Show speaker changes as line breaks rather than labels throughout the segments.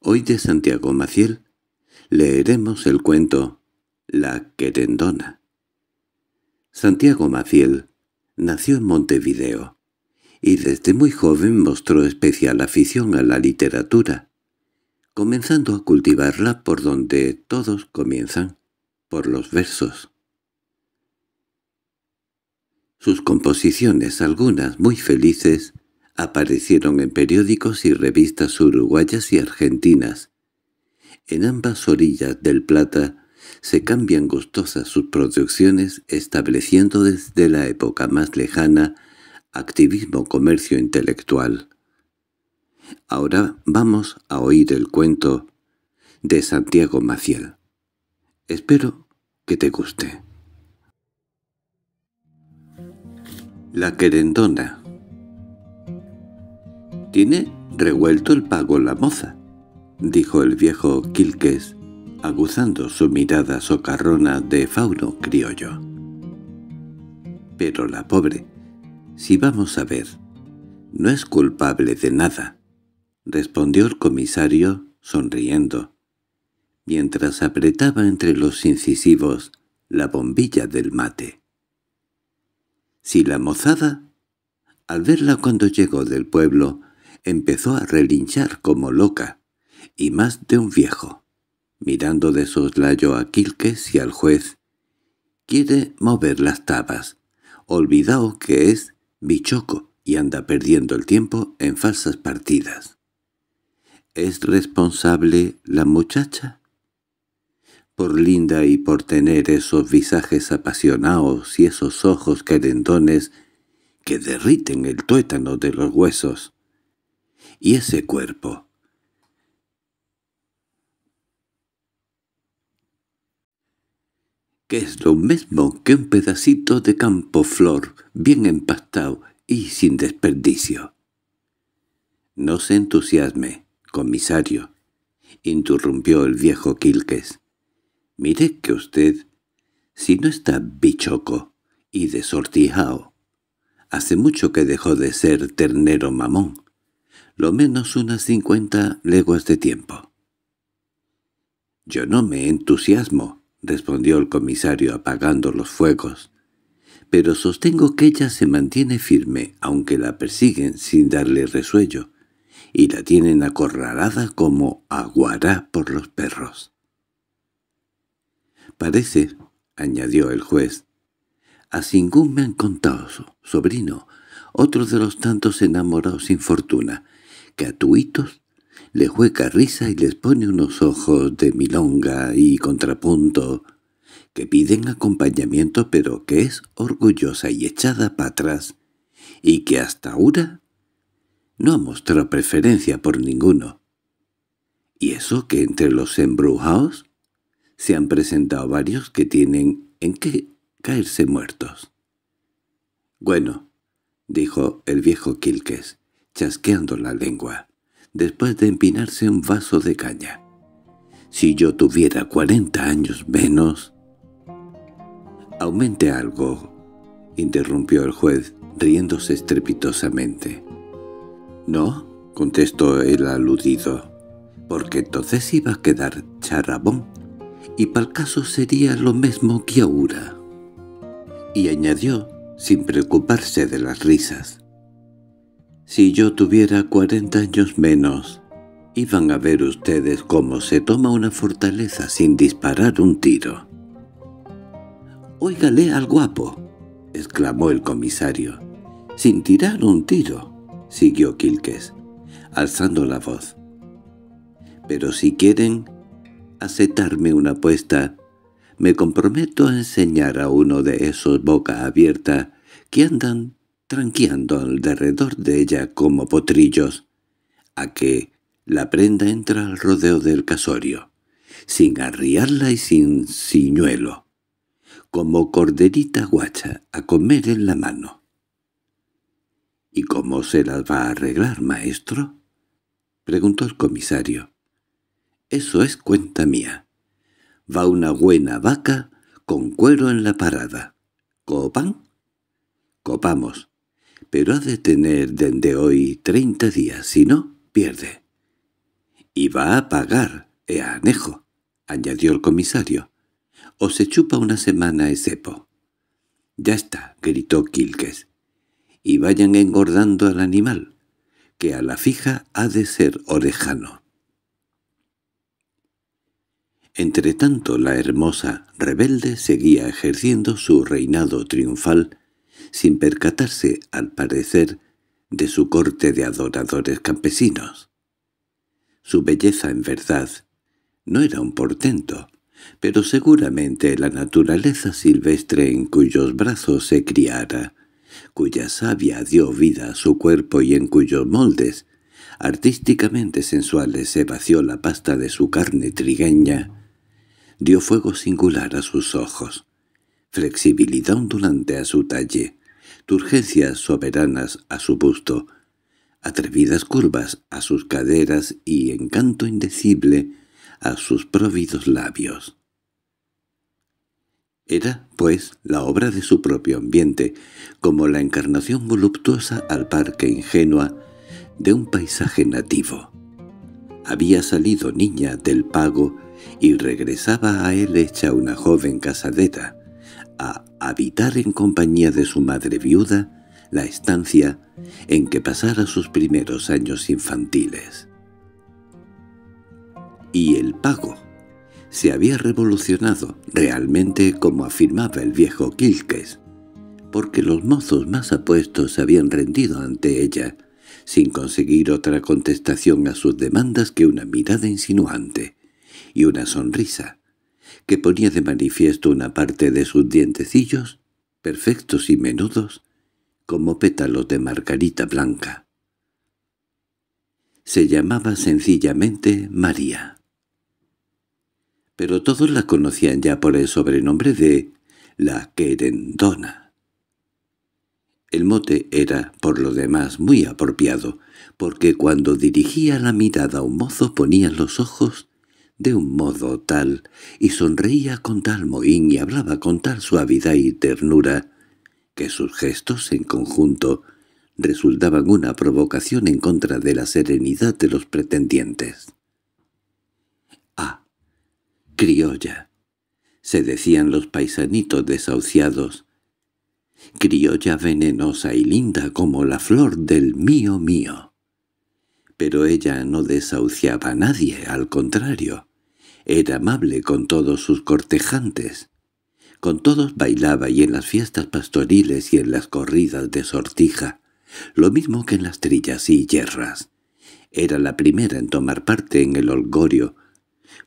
Hoy de Santiago Maciel leeremos el cuento La Querendona. Santiago Maciel nació en Montevideo y desde muy joven mostró especial afición a la literatura, comenzando a cultivarla por donde todos comienzan, por los versos. Sus composiciones, algunas muy felices, Aparecieron en periódicos y revistas uruguayas y argentinas. En ambas orillas del Plata se cambian gustosas sus producciones, estableciendo desde la época más lejana activismo comercio intelectual. Ahora vamos a oír el cuento de Santiago Maciel. Espero que te guste. La querendona —Tiene revuelto el pago la moza —dijo el viejo Quilques, aguzando su mirada socarrona de fauno criollo. —Pero la pobre, si vamos a ver, no es culpable de nada —respondió el comisario sonriendo, mientras apretaba entre los incisivos la bombilla del mate. Si la mozada, al verla cuando llegó del pueblo, empezó a relinchar como loca, y más de un viejo, mirando de soslayo a Quilques y al juez. Quiere mover las tabas. Olvidao que es bichoco y anda perdiendo el tiempo en falsas partidas. ¿Es responsable la muchacha? Por linda y por tener esos visajes apasionados y esos ojos querendones que derriten el tuétano de los huesos y ese cuerpo. que es lo mismo que un pedacito de campo flor, bien empastado y sin desperdicio. No se entusiasme, comisario, interrumpió el viejo Quilques. Mire que usted, si no está bichoco y desortijao, hace mucho que dejó de ser ternero mamón, lo menos unas cincuenta leguas de tiempo. —Yo no me entusiasmo —respondió el comisario apagando los fuegos—, pero sostengo que ella se mantiene firme, aunque la persiguen sin darle resuello, y la tienen acorralada como aguará por los perros. —Parece —añadió el juez—, a Singún me han contado, sobrino, otro de los tantos enamorados sin fortuna, tuitos le juega risa y les pone unos ojos de milonga y contrapunto, que piden acompañamiento pero que es orgullosa y echada para atrás, y que hasta ahora no ha mostrado preferencia por ninguno. Y eso que entre los embrujados se han presentado varios que tienen en qué caerse muertos. Bueno, —dijo el viejo Quilques, chasqueando la lengua, después de empinarse un vaso de caña. —Si yo tuviera cuarenta años menos... —Aumente algo —interrumpió el juez, riéndose estrepitosamente. —No —contestó el aludido—, porque entonces iba a quedar charabón, y para el caso sería lo mismo que ahora. Y añadió sin preocuparse de las risas. Si yo tuviera cuarenta años menos, iban a ver ustedes cómo se toma una fortaleza sin disparar un tiro. —¡Óigale al guapo! —exclamó el comisario. —Sin tirar un tiro —siguió Quilques, alzando la voz. —Pero si quieren aceptarme una apuesta, me comprometo a enseñar a uno de esos boca abierta que andan tranqueando alrededor de ella como potrillos, a que la prenda entra al rodeo del casorio, sin arriarla y sin ciñuelo, como corderita guacha a comer en la mano. —¿Y cómo se las va a arreglar, maestro? —preguntó el comisario. —Eso es cuenta mía. Va una buena vaca con cuero en la parada. ¿Copan? Copamos. Pero ha de tener desde hoy treinta días, si no, pierde. Y va a pagar, e anejo, añadió el comisario. O se chupa una semana ese po. —Ya está —gritó Quilques—, y vayan engordando al animal, que a la fija ha de ser orejano tanto la hermosa rebelde seguía ejerciendo su reinado triunfal, sin percatarse, al parecer, de su corte de adoradores campesinos. Su belleza, en verdad, no era un portento, pero seguramente la naturaleza silvestre en cuyos brazos se criara, cuya savia dio vida a su cuerpo y en cuyos moldes, artísticamente sensuales, se vació la pasta de su carne trigueña, dio fuego singular a sus ojos, flexibilidad ondulante a su talle, turgencias soberanas a su busto, atrevidas curvas a sus caderas y encanto indecible a sus próvidos labios. Era, pues, la obra de su propio ambiente, como la encarnación voluptuosa al parque ingenua de un paisaje nativo. Había salido niña del pago y regresaba a él hecha una joven casadeta, a habitar en compañía de su madre viuda la estancia en que pasara sus primeros años infantiles. Y el pago se había revolucionado realmente como afirmaba el viejo Quilques, porque los mozos más apuestos se habían rendido ante ella, sin conseguir otra contestación a sus demandas que una mirada insinuante y una sonrisa, que ponía de manifiesto una parte de sus dientecillos, perfectos y menudos, como pétalos de margarita blanca. Se llamaba sencillamente María. Pero todos la conocían ya por el sobrenombre de la querendona. El mote era, por lo demás, muy apropiado, porque cuando dirigía la mirada a un mozo ponía los ojos de un modo tal, y sonreía con tal mohín y hablaba con tal suavidad y ternura, que sus gestos en conjunto resultaban una provocación en contra de la serenidad de los pretendientes. «¡Ah! Criolla!» se decían los paisanitos desahuciados. «Criolla venenosa y linda como la flor del mío mío». Pero ella no desahuciaba a nadie, al contrario. Era amable con todos sus cortejantes. Con todos bailaba y en las fiestas pastoriles y en las corridas de sortija, lo mismo que en las trillas y yerras. Era la primera en tomar parte en el olgorio,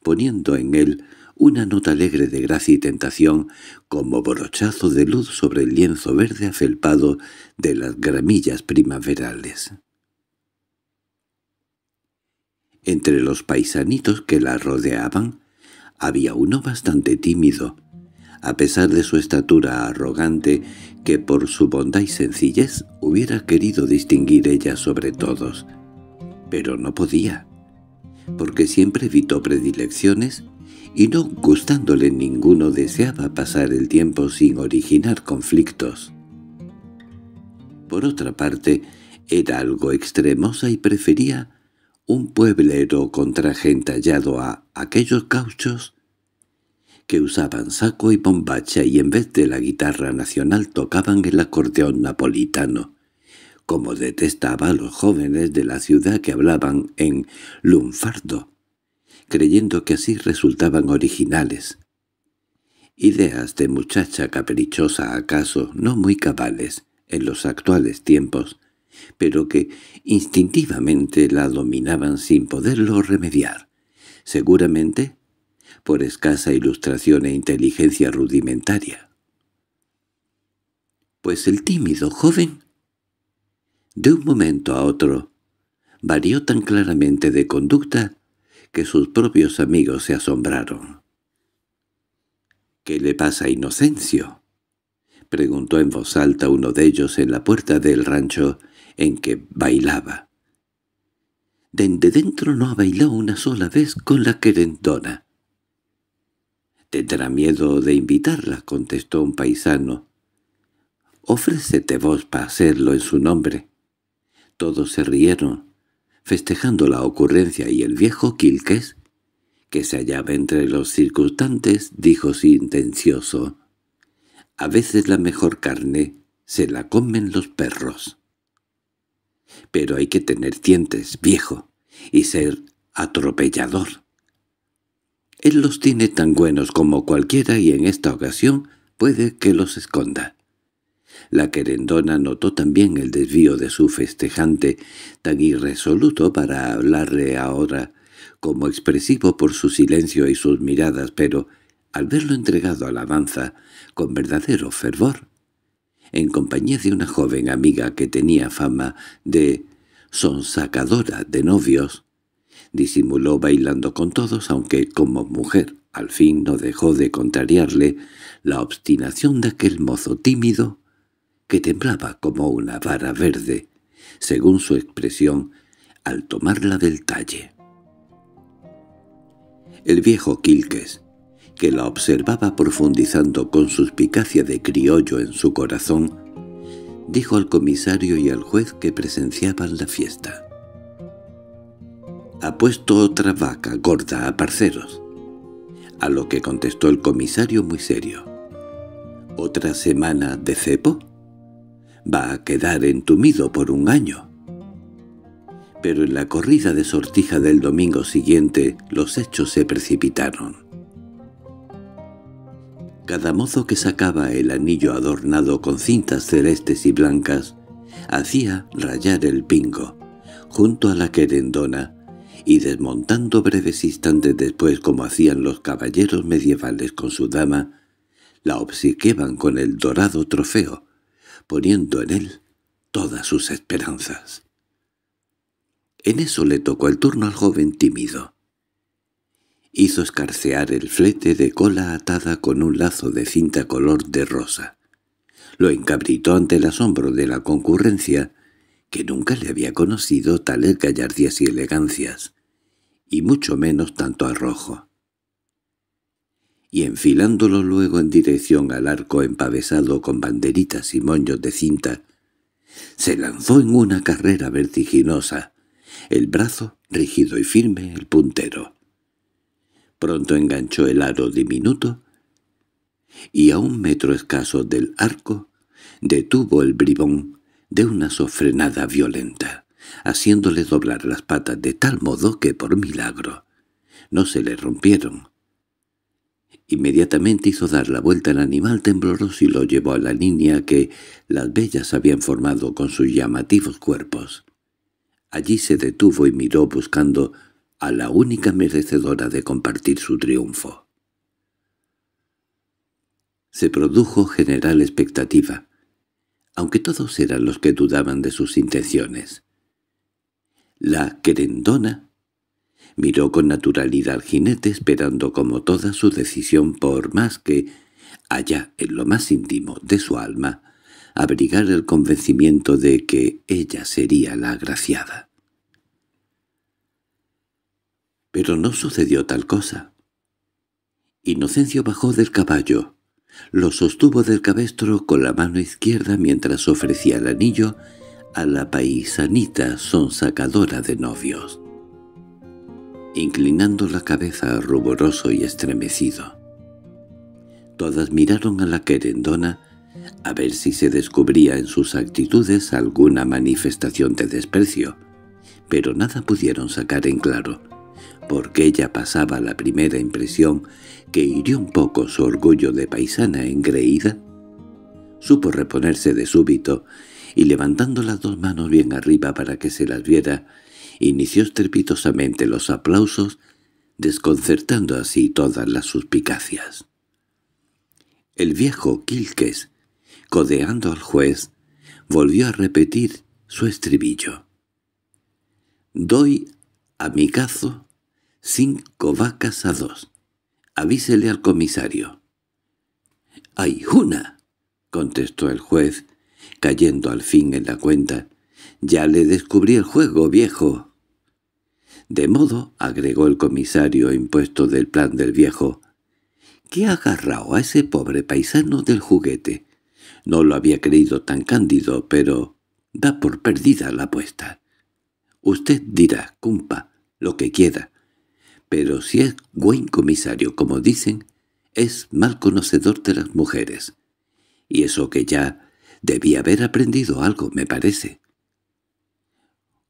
poniendo en él una nota alegre de gracia y tentación como brochazo de luz sobre el lienzo verde afelpado de las gramillas primaverales. Entre los paisanitos que la rodeaban había uno bastante tímido, a pesar de su estatura arrogante, que por su bondad y sencillez hubiera querido distinguir ella sobre todos. Pero no podía, porque siempre evitó predilecciones y no gustándole ninguno deseaba pasar el tiempo sin originar conflictos. Por otra parte, era algo extremosa y prefería un pueblero traje entallado a aquellos cauchos que usaban saco y bombacha y en vez de la guitarra nacional tocaban el acordeón napolitano, como detestaba a los jóvenes de la ciudad que hablaban en lunfardo, creyendo que así resultaban originales. Ideas de muchacha caprichosa acaso, no muy cabales, en los actuales tiempos, pero que instintivamente la dominaban sin poderlo remediar. Seguramente por escasa ilustración e inteligencia rudimentaria. Pues el tímido joven, de un momento a otro, varió tan claramente de conducta que sus propios amigos se asombraron. —¿Qué le pasa a Inocencio? —preguntó en voz alta uno de ellos en la puerta del rancho en que bailaba. Dende dentro no ha bailado una sola vez con la querendona. —Tendrá miedo de invitarla —contestó un paisano. —Ofrécete vos para hacerlo en su nombre. Todos se rieron, festejando la ocurrencia y el viejo Quilques, que se hallaba entre los circunstantes, dijo sentencioso. —A veces la mejor carne se la comen los perros pero hay que tener dientes, viejo, y ser atropellador. Él los tiene tan buenos como cualquiera y en esta ocasión puede que los esconda. La querendona notó también el desvío de su festejante, tan irresoluto para hablarle ahora, como expresivo por su silencio y sus miradas, pero, al verlo entregado a la danza, con verdadero fervor, en compañía de una joven amiga que tenía fama de «son sacadora de novios, disimuló bailando con todos, aunque como mujer al fin no dejó de contrariarle la obstinación de aquel mozo tímido que temblaba como una vara verde, según su expresión, al tomarla del talle. El viejo Quilques que la observaba profundizando con suspicacia de criollo en su corazón, dijo al comisario y al juez que presenciaban la fiesta. «Ha puesto otra vaca gorda a parceros», a lo que contestó el comisario muy serio. «¿Otra semana de cepo? Va a quedar entumido por un año» pero en la corrida de sortija del domingo siguiente los hechos se precipitaron. Cada mozo que sacaba el anillo adornado con cintas celestes y blancas hacía rayar el pingo, junto a la querendona, y desmontando breves instantes después como hacían los caballeros medievales con su dama, la obsequiaban con el dorado trofeo, poniendo en él todas sus esperanzas. En eso le tocó el turno al joven tímido hizo escarcear el flete de cola atada con un lazo de cinta color de rosa. Lo encabritó ante el asombro de la concurrencia, que nunca le había conocido tales gallardías y elegancias, y mucho menos tanto arrojo. Y enfilándolo luego en dirección al arco empavesado con banderitas y moños de cinta, se lanzó en una carrera vertiginosa, el brazo rígido y firme el puntero. Pronto enganchó el aro diminuto y a un metro escaso del arco detuvo el bribón de una sofrenada violenta, haciéndole doblar las patas de tal modo que, por milagro, no se le rompieron. Inmediatamente hizo dar la vuelta al animal tembloroso y lo llevó a la línea que las bellas habían formado con sus llamativos cuerpos. Allí se detuvo y miró buscando a la única merecedora de compartir su triunfo. Se produjo general expectativa, aunque todos eran los que dudaban de sus intenciones. La querendona miró con naturalidad al jinete esperando como toda su decisión por más que, allá en lo más íntimo de su alma, abrigar el convencimiento de que ella sería la agraciada pero no sucedió tal cosa. Inocencio bajó del caballo, lo sostuvo del cabestro con la mano izquierda mientras ofrecía el anillo a la paisanita sonsacadora de novios, inclinando la cabeza ruboroso y estremecido. Todas miraron a la querendona a ver si se descubría en sus actitudes alguna manifestación de desprecio, pero nada pudieron sacar en claro porque ella pasaba la primera impresión que hirió un poco su orgullo de paisana engreída, supo reponerse de súbito y levantando las dos manos bien arriba para que se las viera, inició estrepitosamente los aplausos, desconcertando así todas las suspicacias. El viejo Quilques, codeando al juez, volvió a repetir su estribillo. «Doy a mi cazo Cinco vacas a dos. Avísele al comisario. —¡Hay una! —contestó el juez, cayendo al fin en la cuenta. —Ya le descubrí el juego, viejo. —De modo —agregó el comisario impuesto del plan del viejo— que ha agarrado a ese pobre paisano del juguete. No lo había creído tan cándido, pero da por perdida la apuesta. Usted dirá, cumpa, lo que quiera, pero si es buen comisario, como dicen, es mal conocedor de las mujeres. Y eso que ya debía haber aprendido algo, me parece.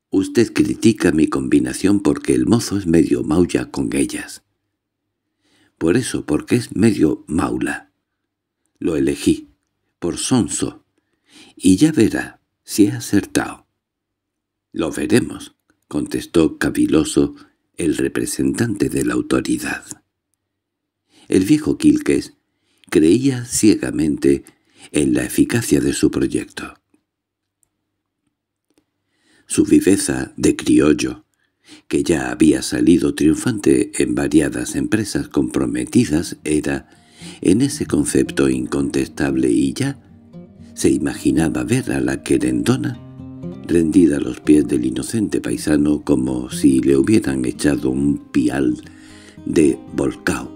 Usted critica mi combinación porque el mozo es medio maulla con ellas. Por eso, porque es medio maula. Lo elegí, por sonso. Y ya verá si he acertado. Lo veremos, contestó caviloso el representante de la autoridad. El viejo Quilques creía ciegamente en la eficacia de su proyecto. Su viveza de criollo, que ya había salido triunfante en variadas empresas comprometidas, era, en ese concepto incontestable y ya, se imaginaba ver a la querendona rendida a los pies del inocente paisano como si le hubieran echado un pial de volcao,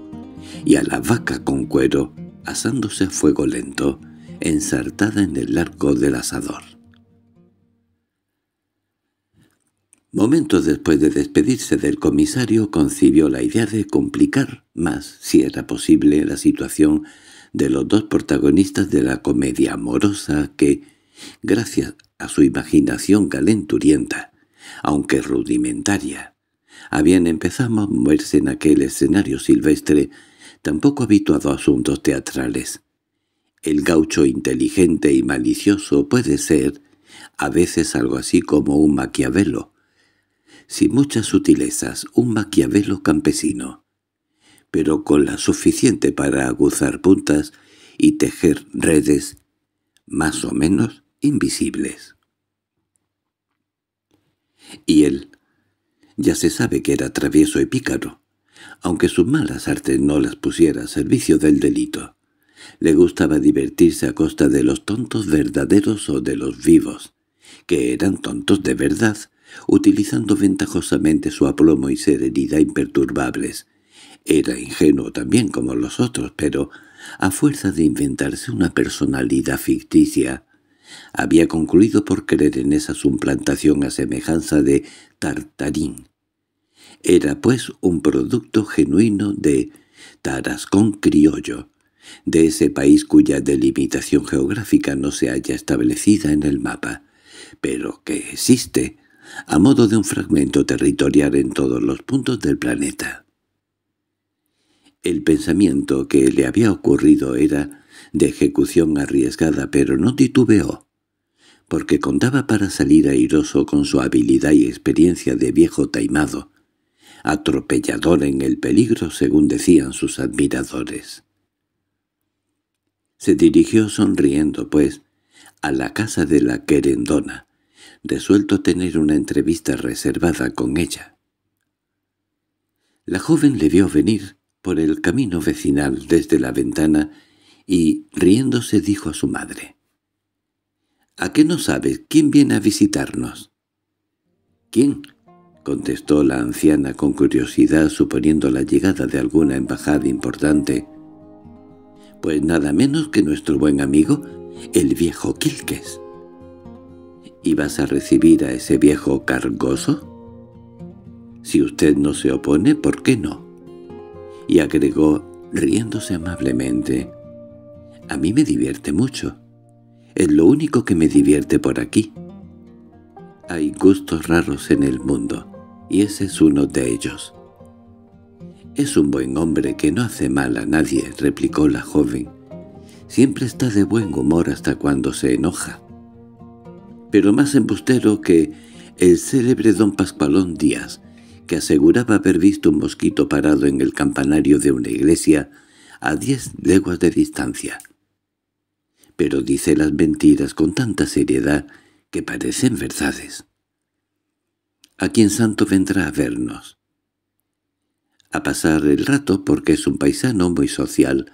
y a la vaca con cuero asándose a fuego lento, ensartada en el arco del asador. Momentos después de despedirse del comisario concibió la idea de complicar más, si era posible, la situación de los dos protagonistas de la comedia amorosa que, gracias a su imaginación galenturienta, aunque rudimentaria. Habían empezado a moverse en aquel escenario silvestre, tampoco habituado a asuntos teatrales. El gaucho inteligente y malicioso puede ser, a veces algo así como un maquiavelo. Sin muchas sutilezas, un maquiavelo campesino. Pero con la suficiente para aguzar puntas y tejer redes, más o menos, invisibles. Y él, ya se sabe que era travieso y pícaro, aunque sus malas artes no las pusiera a servicio del delito. Le gustaba divertirse a costa de los tontos verdaderos o de los vivos, que eran tontos de verdad, utilizando ventajosamente su aplomo y serenidad imperturbables. Era ingenuo también como los otros, pero, a fuerza de inventarse una personalidad ficticia, había concluido por creer en esa suplantación a semejanza de Tartarín. Era, pues, un producto genuino de Tarascón criollo, de ese país cuya delimitación geográfica no se haya establecida en el mapa, pero que existe, a modo de un fragmento territorial en todos los puntos del planeta. El pensamiento que le había ocurrido era de ejecución arriesgada, pero no titubeó, porque contaba para salir airoso con su habilidad y experiencia de viejo taimado, atropellador en el peligro según decían sus admiradores. Se dirigió sonriendo, pues, a la casa de la querendona, resuelto a tener una entrevista reservada con ella. La joven le vio venir por el camino vecinal desde la ventana y, riéndose, dijo a su madre. —¿A qué no sabes quién viene a visitarnos? —¿Quién? —contestó la anciana con curiosidad suponiendo la llegada de alguna embajada importante. —Pues nada menos que nuestro buen amigo, el viejo Quilques. vas a recibir a ese viejo cargoso? —Si usted no se opone, ¿por qué no? Y agregó, riéndose amablemente, a mí me divierte mucho. Es lo único que me divierte por aquí. Hay gustos raros en el mundo, y ese es uno de ellos. «Es un buen hombre que no hace mal a nadie», replicó la joven. «Siempre está de buen humor hasta cuando se enoja». Pero más embustero que el célebre don Pascualón Díaz, que aseguraba haber visto un mosquito parado en el campanario de una iglesia a diez leguas de distancia pero dice las mentiras con tanta seriedad que parecen verdades. ¿A quién santo vendrá a vernos? A pasar el rato porque es un paisano muy social,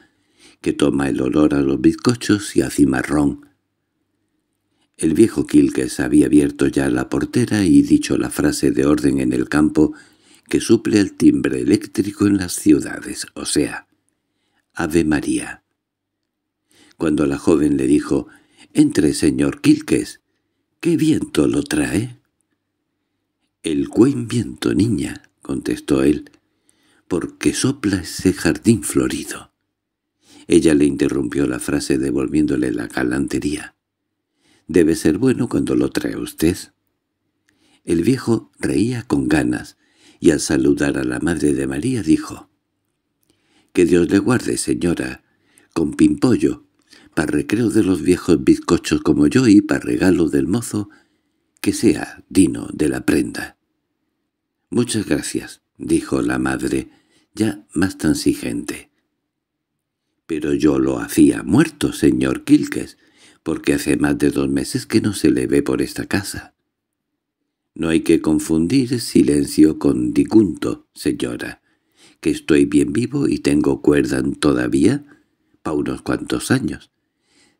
que toma el olor a los bizcochos y a cimarrón. El viejo Quilques había abierto ya la portera y dicho la frase de orden en el campo que suple el timbre eléctrico en las ciudades, o sea, «Ave María» cuando la joven le dijo, «Entre, señor Quilques. ¿Qué viento lo trae?» «El buen viento, niña», contestó él, «porque sopla ese jardín florido». Ella le interrumpió la frase devolviéndole la galantería. «Debe ser bueno cuando lo trae usted». El viejo reía con ganas, y al saludar a la madre de María dijo, «Que Dios le guarde, señora, con pimpollo, para recreo de los viejos bizcochos como yo y para regalo del mozo, que sea Dino de la prenda. —Muchas gracias —dijo la madre, ya más transigente. —Pero yo lo hacía muerto, señor Quilques, porque hace más de dos meses que no se le ve por esta casa. —No hay que confundir silencio con dicunto, señora, que estoy bien vivo y tengo cuerda todavía pa' unos cuantos años,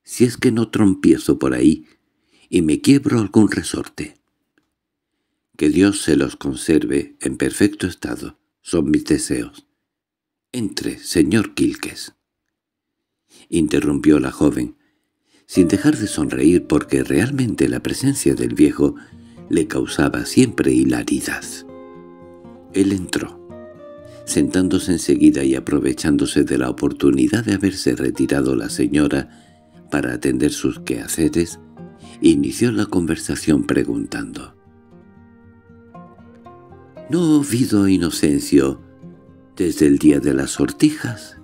si es que no trompiezo por ahí y me quiebro algún resorte. Que Dios se los conserve en perfecto estado, son mis deseos. Entre, señor Quilques. Interrumpió la joven, sin dejar de sonreír porque realmente la presencia del viejo le causaba siempre hilaridad. Él entró sentándose enseguida y aprovechándose de la oportunidad de haberse retirado la señora para atender sus quehaceres, inició la conversación preguntando. —¿No habido Inocencio desde el día de las sortijas?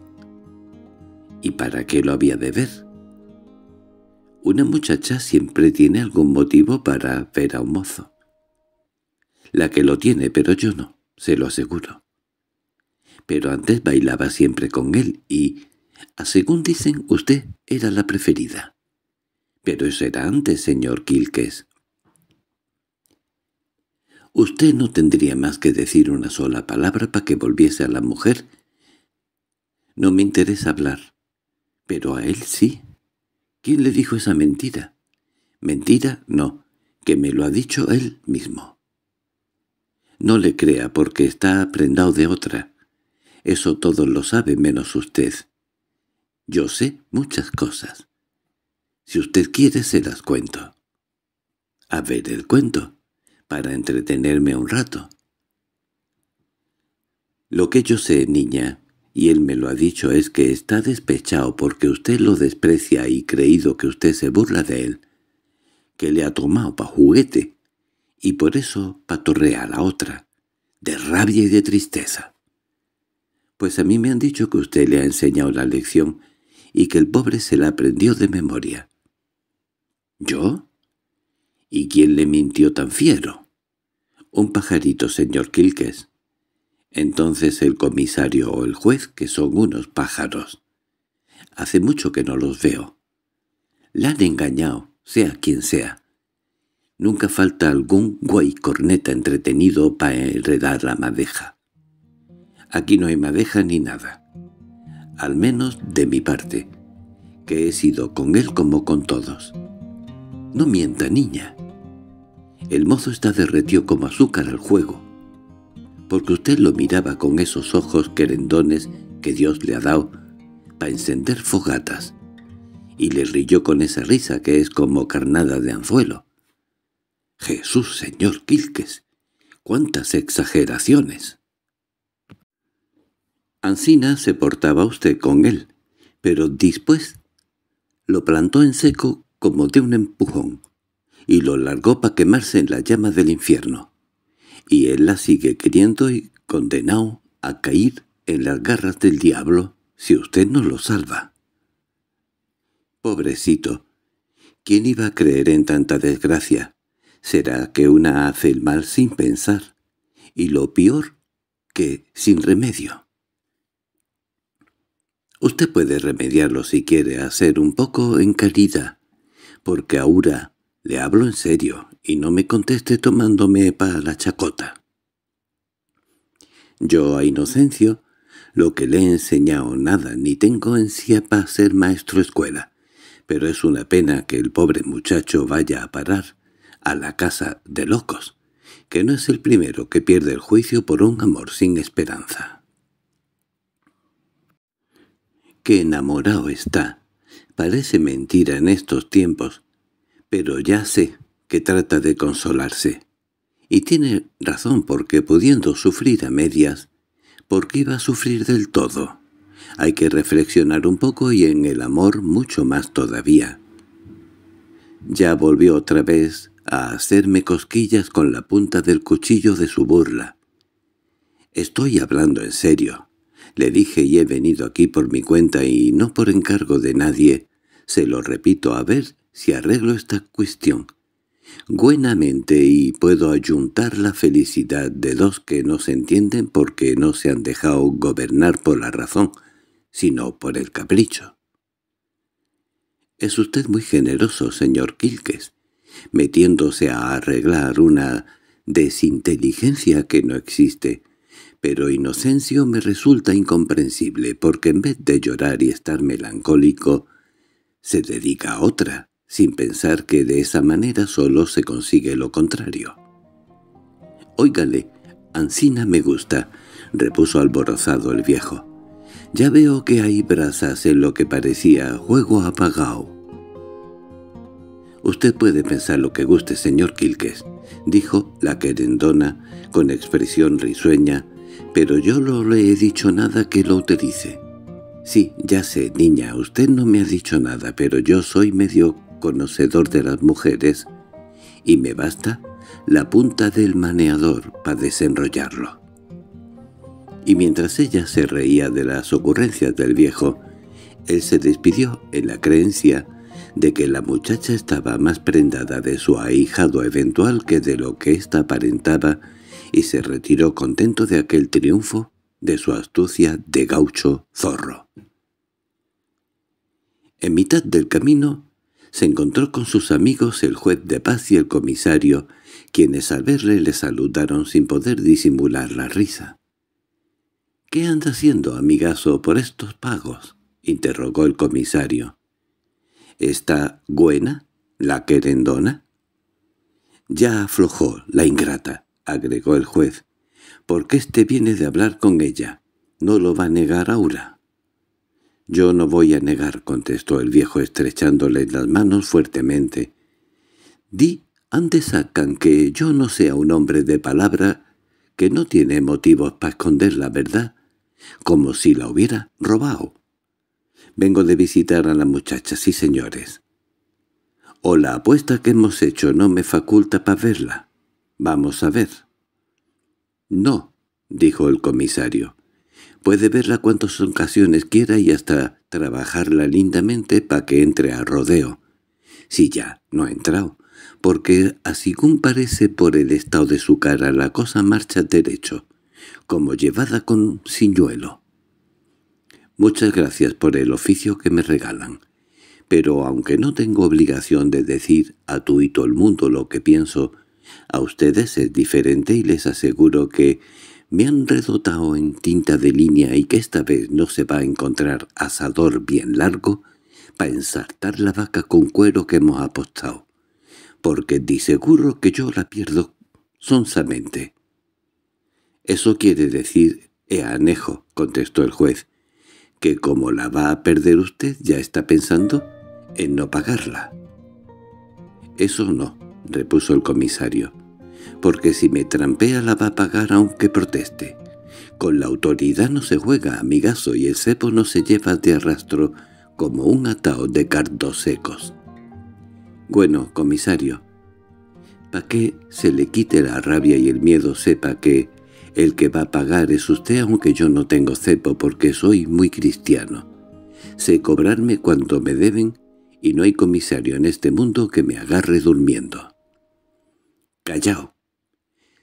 ¿Y para qué lo había de ver? Una muchacha siempre tiene algún motivo para ver a un mozo. La que lo tiene, pero yo no, se lo aseguro pero antes bailaba siempre con él y, según dicen, usted era la preferida. Pero eso era antes, señor Quilques. Usted no tendría más que decir una sola palabra para que volviese a la mujer. No me interesa hablar. Pero a él sí. ¿Quién le dijo esa mentira? Mentira, no, que me lo ha dicho él mismo. No le crea porque está prendado de otra. Eso todos lo saben menos usted. Yo sé muchas cosas. Si usted quiere, se las cuento. A ver el cuento, para entretenerme un rato. Lo que yo sé, niña, y él me lo ha dicho, es que está despechado porque usted lo desprecia y creído que usted se burla de él, que le ha tomado pa' juguete, y por eso patorrea a la otra, de rabia y de tristeza. Pues a mí me han dicho que usted le ha enseñado la lección y que el pobre se la aprendió de memoria. —¿Yo? —¿Y quién le mintió tan fiero? —Un pajarito, señor Quilques. —Entonces el comisario o el juez, que son unos pájaros. Hace mucho que no los veo. La han engañado, sea quien sea. Nunca falta algún guay corneta entretenido para enredar la madeja. Aquí no hay madeja ni nada. Al menos de mi parte, que he sido con él como con todos. No mienta, niña. El mozo está derretido como azúcar al juego. Porque usted lo miraba con esos ojos querendones que Dios le ha dado para encender fogatas. Y le rilló con esa risa que es como carnada de anzuelo. Jesús, señor Quilques, cuántas exageraciones. Ancina se portaba usted con él, pero después lo plantó en seco como de un empujón y lo largó para quemarse en la llama del infierno. Y él la sigue queriendo y condenado a caer en las garras del diablo si usted no lo salva. Pobrecito, ¿quién iba a creer en tanta desgracia? ¿Será que una hace el mal sin pensar? Y lo peor, que sin remedio. Usted puede remediarlo si quiere hacer un poco en calidad, porque ahora le hablo en serio y no me conteste tomándome para la chacota. Yo a Inocencio lo que le he enseñado nada ni tengo en sí para ser maestro escuela, pero es una pena que el pobre muchacho vaya a parar a la casa de locos, que no es el primero que pierde el juicio por un amor sin esperanza. —¡Qué enamorado está! Parece mentira en estos tiempos, pero ya sé que trata de consolarse. Y tiene razón porque pudiendo sufrir a medias, porque iba a sufrir del todo. Hay que reflexionar un poco y en el amor mucho más todavía. Ya volvió otra vez a hacerme cosquillas con la punta del cuchillo de su burla. Estoy hablando en serio. Le dije y he venido aquí por mi cuenta y no por encargo de nadie. Se lo repito a ver si arreglo esta cuestión. Buenamente y puedo ayuntar la felicidad de dos que no se entienden porque no se han dejado gobernar por la razón, sino por el capricho. Es usted muy generoso, señor Quilques, metiéndose a arreglar una desinteligencia que no existe. Pero Inocencio me resulta incomprensible, porque en vez de llorar y estar melancólico, se dedica a otra, sin pensar que de esa manera solo se consigue lo contrario. —Óigale, Ancina me gusta —repuso alborozado el viejo. —Ya veo que hay brasas en lo que parecía juego apagado. —Usted puede pensar lo que guste, señor Quilques —dijo la querendona con expresión risueña, pero yo no le he dicho nada que lo utilice. Sí, ya sé, niña, usted no me ha dicho nada, pero yo soy medio conocedor de las mujeres y me basta la punta del maneador para desenrollarlo. Y mientras ella se reía de las ocurrencias del viejo, él se despidió en la creencia de que la muchacha estaba más prendada de su ahijado eventual que de lo que ésta aparentaba y se retiró contento de aquel triunfo de su astucia de gaucho zorro. En mitad del camino se encontró con sus amigos el juez de paz y el comisario, quienes al verle le saludaron sin poder disimular la risa. —¿Qué anda haciendo, amigazo, por estos pagos? —interrogó el comisario. —¿Está buena, la querendona? —Ya aflojó la ingrata —agregó el juez—, porque este viene de hablar con ella. ¿No lo va a negar Aura? —Yo no voy a negar —contestó el viejo estrechándole las manos fuertemente. —Di antes sacan que yo no sea un hombre de palabra que no tiene motivos para esconder la verdad, como si la hubiera robado. Vengo de visitar a la muchacha, sí señores. O la apuesta que hemos hecho no me faculta para verla. Vamos a ver. —No —dijo el comisario—, puede verla cuantas ocasiones quiera y hasta trabajarla lindamente para que entre a rodeo. Si ya no ha entrado, porque así como parece por el estado de su cara la cosa marcha derecho, como llevada con un Muchas gracias por el oficio que me regalan. Pero aunque no tengo obligación de decir a tú y todo el mundo lo que pienso, a ustedes es diferente y les aseguro que me han redotado en tinta de línea y que esta vez no se va a encontrar asador bien largo para ensartar la vaca con cuero que hemos apostado, porque di seguro que yo la pierdo sonsamente. —Eso quiere decir, eh, anejo, —contestó el juez—, que como la va a perder usted ya está pensando en no pagarla. —Eso no —repuso el comisario—, porque si me trampea la va a pagar aunque proteste. Con la autoridad no se juega, amigazo, y el cepo no se lleva de arrastro como un atao de cardos secos. Bueno, comisario, pa' que se le quite la rabia y el miedo sepa que el que va a pagar es usted aunque yo no tengo cepo porque soy muy cristiano. Sé cobrarme cuanto me deben y no hay comisario en este mundo que me agarre durmiendo. —¡Callao!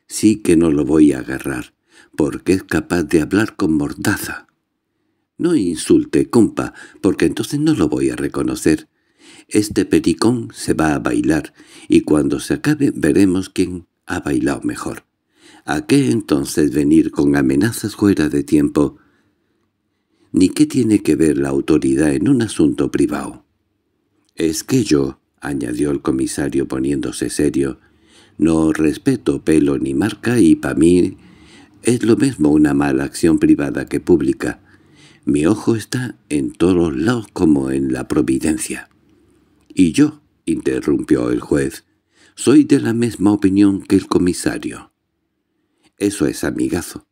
Sí que no lo voy a agarrar, porque es capaz de hablar con mordaza. —No insulte, compa, porque entonces no lo voy a reconocer. Este pericón se va a bailar, y cuando se acabe veremos quién ha bailado mejor. ¿A qué entonces venir con amenazas fuera de tiempo? ¿Ni qué tiene que ver la autoridad en un asunto privado? —Es que yo —añadió el comisario poniéndose serio— no respeto pelo ni marca y para mí es lo mismo una mala acción privada que pública. Mi ojo está en todos lados como en la providencia. —Y yo —interrumpió el juez—, soy de la misma opinión que el comisario. —Eso es, amigazo.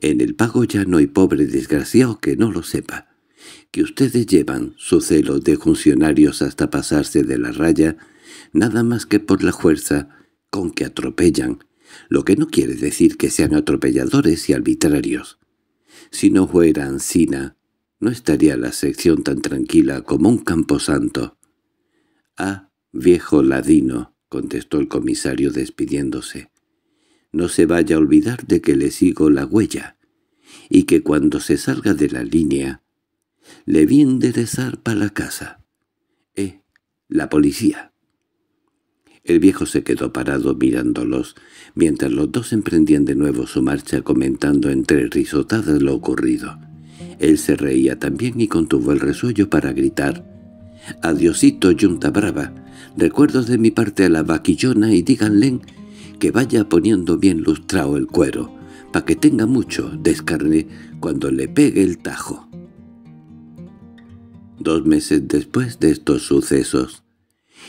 En el pago ya no hay pobre desgraciado que no lo sepa. Que ustedes llevan su celo de funcionarios hasta pasarse de la raya, nada más que por la fuerza, con que atropellan, lo que no quiere decir que sean atropelladores y arbitrarios. Si no fuera Ancina, no estaría la sección tan tranquila como un camposanto. —Ah, viejo ladino —contestó el comisario despidiéndose—, no se vaya a olvidar de que le sigo la huella, y que cuando se salga de la línea, le vi enderezar para la casa. —Eh, la policía. El viejo se quedó parado mirándolos, mientras los dos emprendían de nuevo su marcha comentando entre risotadas lo ocurrido. Él se reía también y contuvo el resuello para gritar. «Adiosito, yunta brava. Recuerdos de mi parte a la vaquillona y díganle que vaya poniendo bien lustrado el cuero, pa' que tenga mucho descarne cuando le pegue el tajo». Dos meses después de estos sucesos,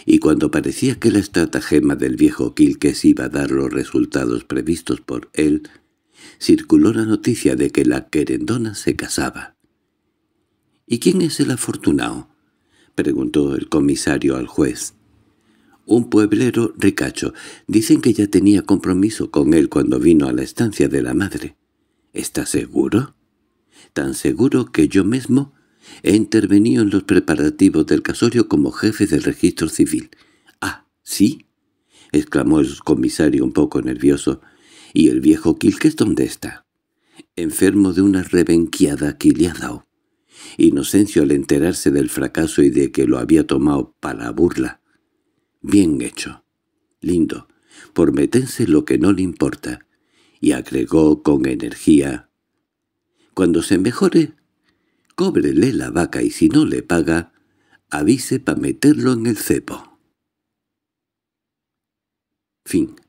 y cuando parecía que la estratagema del viejo Quilques iba a dar los resultados previstos por él, circuló la noticia de que la querendona se casaba. —¿Y quién es el afortunado? —preguntó el comisario al juez. —Un pueblero ricacho. Dicen que ya tenía compromiso con él cuando vino a la estancia de la madre. —¿Está seguro? —Tan seguro que yo mismo He intervenido en los preparativos del casorio como jefe del registro civil. —¿Ah, sí? —exclamó el comisario un poco nervioso. —¿Y el viejo Quilques dónde está? —Enfermo de una rebenquiada que Inocencio al enterarse del fracaso y de que lo había tomado para burla. —Bien hecho. —Lindo. Por meterse lo que no le importa. Y agregó con energía. —Cuando se mejore, cóbrele la vaca y si no le paga, avise para meterlo en el cepo. Fin